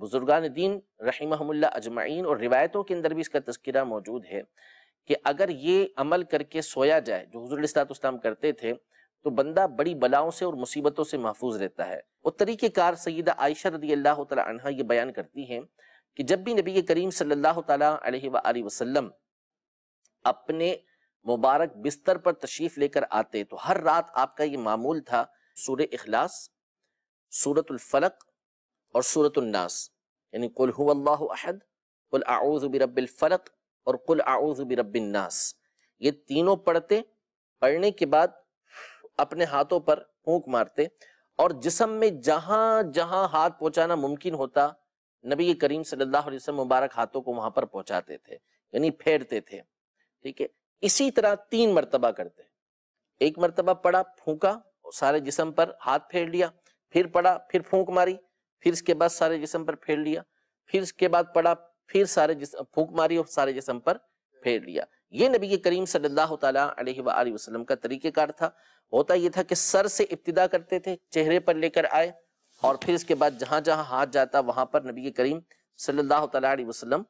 बुजुर्गान दीन रहीमहमुल्ला अजमाइन और रिवायतों के अंदर भी इसका तस्करा मौजूद है कि अगर ये अमल करके सोया जाए जो हजूरस्ताम तो करते थे तो बंदा बड़ी बलाओं से और मुसीबतों से महफूज रहता है और तरीक़ेकार सईद आयशा रदी अल्लाह तह ये बयान करती हैं कि जब भी नबी करीम सल्ला वसलम अपने मुबारक बिस्तर पर तशरीफ़ लेकर आते तो हर रात आपका ये मामूल था सूर अखलास सूरतुल्फलक और उन्नास यानी कुल हुल्लाह अहद कुल आउज़ बिरबिल फ़लक और कुल आउज़ बिरबिन्नास ये तीनों पढ़ते पढ़ने के बाद अपने हाथों पर फूंक मारते और जिसम में जहां जहां हाथ पहुँचाना मुमकिन होता नबी करीम सल्लल्लाहु अलैहि वसल्लम मुबारक हाथों को वहां पर पहुंचाते थे यानी फेरते थे ठीक है इसी तरह तीन मरतबा करते एक मरतबा पड़ा फूका सारे जिसम पर हाथ फेर लिया फिर पड़ा फिर फूंक मारी फिर इसके बाद सारे जिसम पर फेर लिया फिर इसके बाद पड़ा फिर सारे जिसम फूक मारी और सारे जिसम पर फेर लिया ये नबी के करीम सल्लल्लाहु अलैहि वसल्लम का तरीक़ेकार था होता ये था कि सर से इब्तदा करते थे चेहरे पर लेकर आए और फिर इसके बाद जहां जहां हाथ जाता वहां पर नबी के करीम सल्लल्लाहु अलैहि वसल्लम